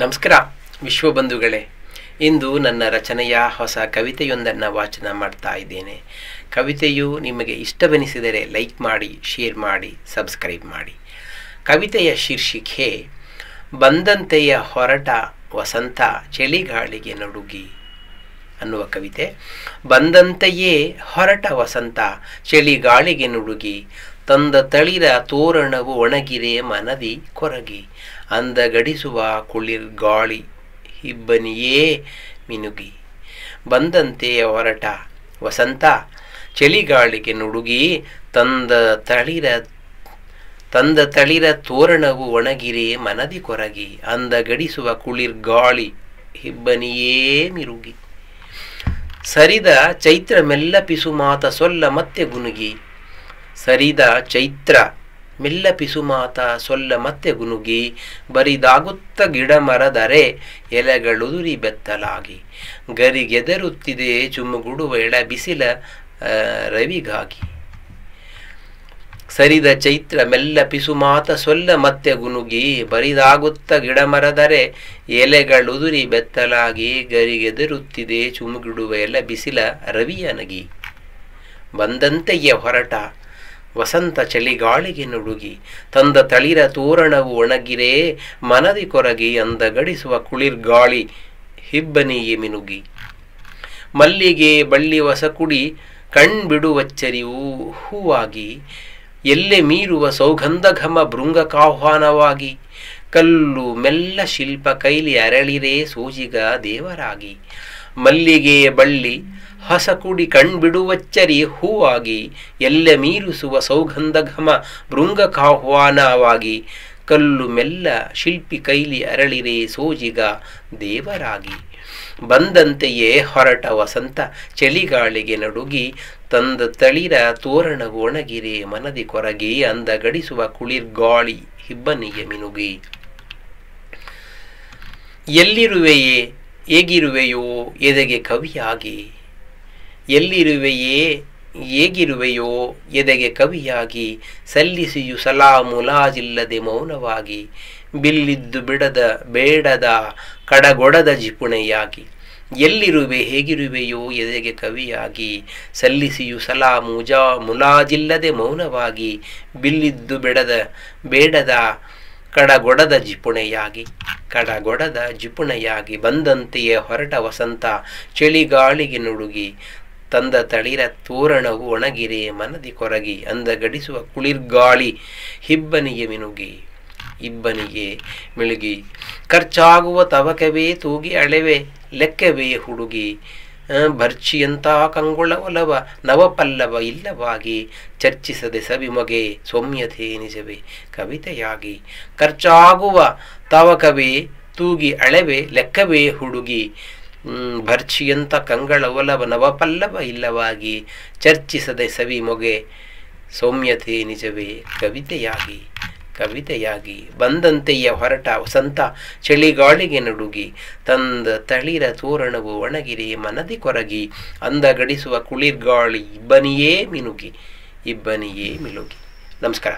ನಮಸ್ಕಾರ ವಿಶ್ವಬಂಧುಗಳೇ ಇಂದು ನನ್ನ ರಚನೆಯ ಹೊಸ ಕವಿತೆಯೊಂದನ್ನು ವಾಚನ ಮಾಡ್ತಾ ಇದ್ದೇನೆ ಕವಿತೆಯು ನಿಮಗೆ ಇಷ್ಟವೆನಿಸಿದರೆ ಲೈಕ್ ಮಾಡಿ ಶೇರ್ ಮಾಡಿ ಸಬ್ಸ್ಕ್ರೈಬ್ ಮಾಡಿ ಕವಿತೆಯ ಶೀರ್ಷಿಕೆ ಬಂದಂತೆಯ ಹೊರಟ ವಸಂತ ಚಳಿಗಾಳಿಗೆ ನಡುಗಿ ಅನ್ನುವ ಕವಿತೆ ಬಂದಂತೆಯೇ ಹೊರಟ ವಸಂತ ಚಳಿಗಾಳಿಗೆ ನುಡುಗಿ ತಂದ ತಳಿರ ತೋರಣವು ಒಣಗಿರೇ ಮನದಿ ಕೊರಗಿ ಅಂದ ಗಡಿಸುವ ಕುಳಿರ್ ಗಾಳಿ ಇಬ್ಬನಿಯೇ ಮಿನುಗಿ ಬಂದಂತೆ ಹೊರಟ ವಸಂತ ಚಳಿಗಾಳಿಗೆ ನುಡುಗಿ ತಂದ ತಳಿರ ತಂದ ತಳಿರ ತೋರಣವು ಒಣಗಿರೆ ಮನದಿ ಕೊರಗಿ ಅಂದ ಗಡಿಸುವ ಕುಳಿರ್ ಗಾಳಿ ಹಿಬ್ಬನಿಯೇ ಮಿರುಗಿ ಸರಿದ ಚೈತ್ರ ಮೆಲ್ಲ ಪಿಸುಮಾತ ಸೊಲ್ಲ ಮತ್ತೆ ಗುನುಗಿ ಸರಿದ ಚೈತ್ರ ಮೆಲ್ಲ ಪಿಸುಮಾತ ಸೊಲ್ಲ ಮತ್ತೆ ಗುನುಗಿ ಬರಿದಾಗುತ್ತ ಗಿಡ ಮರದರೆ ಎಲೆಗಳುದುರಿ ಬೆತ್ತಲಾಗಿ ಗರಿಗೆದರುತ್ತಿದೆ ಚುಮುಗುಡುವ ಎಳ ಬಿಸಿಲ ರವಿಗಾಗಿ ಸರಿದ ಚೈತ್ರ ಮೆಲ್ಲ ಪಿಸುಮಾತ ಸೊಲ್ಲ ಮತ್ತೆ ಗುನುಗಿ ಬರಿದಾಗುತ್ತ ಗಿಡ ಮರದರೆ ಎಲೆಗಳುದುರಿ ಬೆತ್ತಲಾಗಿ ಗರಿಗೆದರುತ್ತಿದೆ ಚುಮುಗಿಡುವ ಎಲ್ಲ ಬಿಸಿಲ ರವಿಯನಗಿ ಬಂದಂತೆಯ ಹೊರಟ ವಸಂತ ಚಳಿಗಾಳಿಗೆ ನುಡುಗಿ ತಂದ ತಳಿರ ತೋರಣವು ಒಣಗಿರೇ ಮನದಿ ಕೊರಗಿ ಅಂದ ಗಡಿಸುವ ಕುಳಿರ್ಗಾಳಿ ಹಿಬ್ಬನಿಗೆ ಮಿನುಗಿ ಮಲ್ಲಿಗೆ ಬಳ್ಳಿ ಹೊಸಕುಡಿ ಕಣ್ಬಿಡುವಚ್ಚರಿಯೂ ಹೂವಾಗಿ ಎಲ್ಲೆ ಮೀರುವ ಸೌಗಂಧ ಘಮ ಭೃಂಗಕಾಹ್ವಾನವಾಗಿ ಕಲ್ಲು ಮೆಲ್ಲ ಶಿಲ್ಪ ಕೈಲಿ ಅರಳಿರೇ ಸೂಜಿಗ ದೇವರಾಗಿ ಮಲ್ಲಿಗೆಯ ಬಳ್ಳಿ ಹಸಕುಡಿ ಕಣ್ಬಿಡುವಚ್ಚರಿ ಹೂವಾಗಿ ಎಲ್ಲ ಮೀರಿಸುವ ಸೌಗಂಧ ಘಮ ಕಲ್ಲು ಮೆಲ್ಲ ಶಿಲ್ಪಿ ಕೈಲಿ ಅರಳಿರೇ ಸೋಜಿಗ ದೇವರಾಗಿ ಬಂದಂತೆಯೇ ಹೊರಟ ವಸಂತ ಚಳಿಗಾಳಿಗೆ ನಡುಗಿ ತಂದ ತಳಿರ ತೋರಣ ಒಣಗಿರೆ ಮನದಿ ಕೊರಗಿ ಅಂದ ಗಡಿಸುವ ಕುಳಿರ್ಗಾಳಿ ಹಿಬ್ಬನಿಗೆ ಮಿನುಗಿ ಎಲ್ಲಿರುವೆಯೇ ಹೇಗಿರುವೆಯೋ ಎದೆಗೆ ಕವಿಯಾಗಿ ಎಲ್ಲಿರುವೆಯೇ ಹೇಗಿರುವೆಯೋ ಎದೆಗೆ ಕವಿಯಾಗಿ ಸಲ್ಲಿಸಿಯು ಸಲಾ ಮುಲಾಜಿಲ್ಲದೆ ಮೌನವಾಗಿ ಬಿಲ್ಲಿದ್ದು ಬಿಡದ ಬೇಡದ ಕಡಗೊಡದ ಜಿಪುಣೆಯಾಗಿ ಎಲ್ಲಿರುವೆ ಹೇಗಿರುವೆಯೋ ಎದೆಗೆ ಕವಿಯಾಗಿ ಸಲ್ಲಿಸಿಯು ಸಲಾ ಮುಜಾ ಮುಲಾಜಿಲ್ಲದೆ ಮೌನವಾಗಿ ಬಿಲ್ಲಿದ್ದು ಬಿಡದ ಬೇಡದ ಕಡಗೊಡದ ಜಿಪುಣೆಯಾಗಿ ಕಡಗೊಡದ ಜಿಪುಣೆಯಾಗಿ ಬಂದಂತೆಯೇ ಹೊರಟ ವಸಂತ ಚಳಿಗಾಳಿಗೆ ನುಡುಗಿ ತಂದ ತಳಿರ ತೋರಣವು ಒಣಗಿರೆ ಮನದಿ ಕೊರಗಿ ಅಂದ ಗಡಿಸುವ ಕುಳಿರ್ಗಾಳಿ ಹಿಬ್ಬನಿಗೆ ಮಿನುಗಿ ಇಬ್ಬನಿಗೆ ಮಿಳುಗಿ ಖರ್ಚಾಗುವ ತವಕವೇ ತೂಗಿ ಅಳೆವೆ ಲೆಕ್ಕವೇ ಹುಡುಗಿ ಭರ್ಚಿಯಂತ ಒಲವ ನವಪಲ್ಲವ ಇಲ್ಲವಾಗಿ ಚರ್ಚಿಸದೆ ಸವಿಮಗೆ ಸೌಮ್ಯತೆ ನಿಜವೇ ಕವಿತೆಯಾಗಿ ಖರ್ಚಾಗುವ ತವಕವೇ ತೂಗಿ ಅಳೆವೆ ಲೆಕ್ಕವೇ ಹುಡುಗಿ ಭರ್ಚಿಯಂತ ಕಂಗಳವಲವ ನವಪಲ್ಲವ ಇಲ್ಲವಾಗಿ ಚರ್ಚಿಸದೆ ಸವಿ ಮೊಗೆ ಸೌಮ್ಯತೆ ನಿಜವೇ ಕವಿತೆಯಾಗಿ ಕವಿತೆಯಾಗಿ ಬಂದಂತೆಯ ಹೊರಟ ಸಂತ ಚಳಿಗಾಳಿಗೆ ನಡುಗಿ ತಂದ ತಳಿರ ತೋರಣವು ಒಣಗಿರಿ ಮನದಿ ಕೊರಗಿ ಅಂದ ಗಡಿಸುವ ಕುಳಿರ್ಗಾಳಿ ಇಬ್ಬನಿಯೇ ಮಿನುಗಿ ಇಬ್ಬನಿಯೇ ಮಿಲುಗಿ ನಮಸ್ಕಾರ